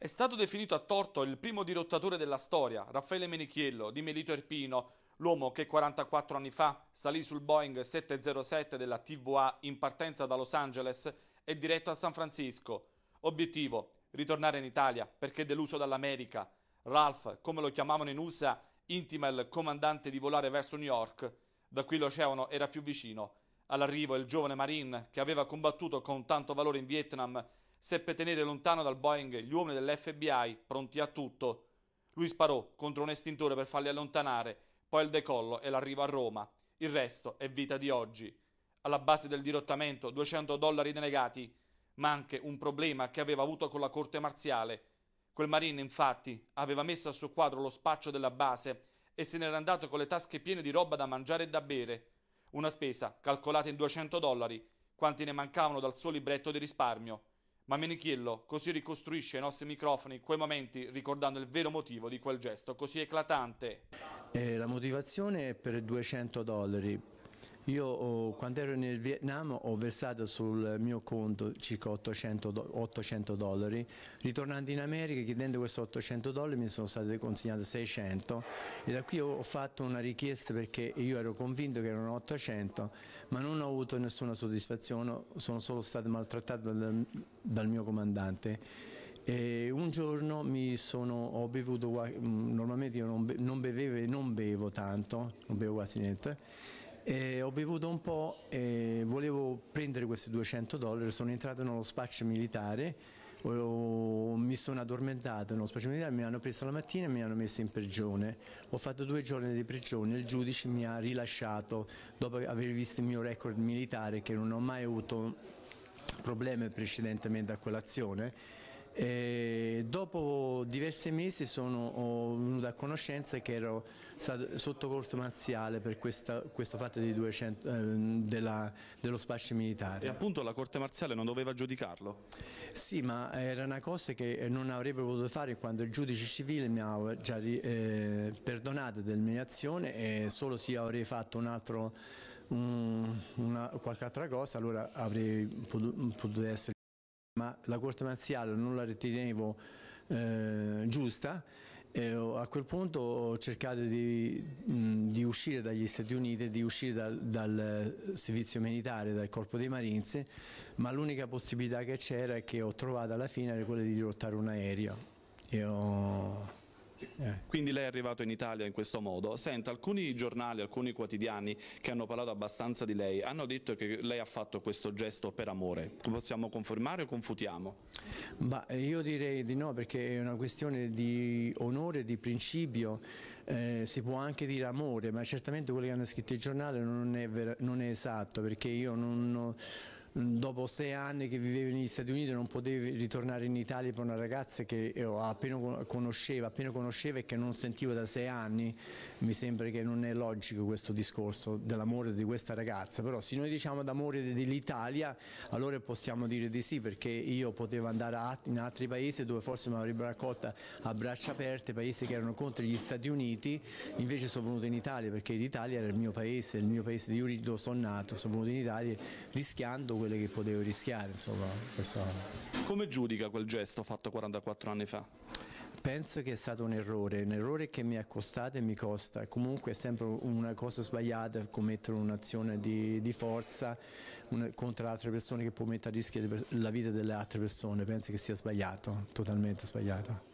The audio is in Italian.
È stato definito a torto il primo dirottatore della storia, Raffaele Menichiello, di Melito Erpino, l'uomo che 44 anni fa salì sul Boeing 707 della TVA in partenza da Los Angeles e diretto a San Francisco. Obiettivo, ritornare in Italia perché deluso dall'America. Ralph, come lo chiamavano in USA, intima il comandante di volare verso New York. Da qui l'oceano era più vicino. All'arrivo il giovane Marine, che aveva combattuto con tanto valore in Vietnam, seppe tenere lontano dal Boeing gli uomini dell'FBI pronti a tutto. Lui sparò contro un estintore per farli allontanare, poi il decollo e l'arrivo a Roma. Il resto è vita di oggi. Alla base del dirottamento 200 dollari denegati, ma anche un problema che aveva avuto con la corte marziale. Quel marine infatti aveva messo a suo quadro lo spaccio della base e se n'era andato con le tasche piene di roba da mangiare e da bere. Una spesa calcolata in 200 dollari, quanti ne mancavano dal suo libretto di risparmio ma Menichillo così ricostruisce ai nostri microfoni quei momenti ricordando il vero motivo di quel gesto così eclatante. Eh, la motivazione è per 200 dollari, io oh, quando ero nel Vietnam ho versato sul mio conto circa 800, 800 dollari, ritornando in America chiedendo questi 800 dollari mi sono state consegnate 600 e da qui ho fatto una richiesta perché io ero convinto che erano 800 ma non ho avuto nessuna soddisfazione, sono solo stato maltrattato dal, dal mio comandante. E un giorno sono, ho bevuto, mm, normalmente io non, bevevo e non bevo tanto, non bevo quasi niente, eh, ho bevuto un po' e volevo prendere questi 200 dollari, sono entrato nello spaccio militare, ho, mi sono addormentato nello spaccio militare, mi hanno preso la mattina e mi hanno messo in prigione. Ho fatto due giorni di prigione, il giudice mi ha rilasciato dopo aver visto il mio record militare che non ho mai avuto problemi precedentemente a quell'azione e eh, dopo diversi mesi sono venuto a conoscenza che ero stato sotto corte marziale per questa, questo fatto 200, eh, della, dello spaccio militare. E appunto la corte marziale non doveva giudicarlo? Sì, ma era una cosa che non avrebbe potuto fare quando il giudice civile mi ha già eh, perdonato dell'umiliazione e solo se io avrei fatto un altro, un, una, qualche altra cosa allora avrei potuto, potuto essere ma la Corte Marziale non la ritenevo eh, giusta e a quel punto ho cercato di, di, uscire dagli Stati Uniti, di uscire dal, dal eh, servizio militare, dal corpo dei Marines, ma l'unica possibilità che c'era e che ho trovato alla fine era quella di dirottare un aereo. Io eh. Quindi lei è arrivato in Italia in questo modo. Senta, alcuni giornali, alcuni quotidiani che hanno parlato abbastanza di lei hanno detto che lei ha fatto questo gesto per amore. Possiamo confermare o confutiamo? Ma io direi di no perché è una questione di onore, di principio, eh, si può anche dire amore, ma certamente quello che hanno scritto i giornali non è, non è esatto perché io non... Ho dopo sei anni che vivevo negli Stati Uniti non potevi ritornare in Italia per una ragazza che eh, appena conosceva, appena conosceva e che non sentivo da sei anni, mi sembra che non è logico questo discorso dell'amore di questa ragazza, però se noi diciamo d'amore dell'Italia allora possiamo dire di sì perché io potevo andare in altri paesi dove forse mi avrebbero raccolta a braccia aperte, paesi che erano contro gli Stati Uniti, invece sono venuto in Italia perché l'Italia era il mio paese, il mio paese di origine dove sono nato, sono venuto in Italia rischiando quelle che potevo rischiare. Insomma, Come giudica quel gesto fatto 44 anni fa? Penso che è stato un errore, un errore che mi ha costato e mi costa, comunque è sempre una cosa sbagliata commettere un'azione di, di, forza una, contro altre persone che può mettere a rischio la vita delle altre persone, penso che sia sbagliato, totalmente sbagliato.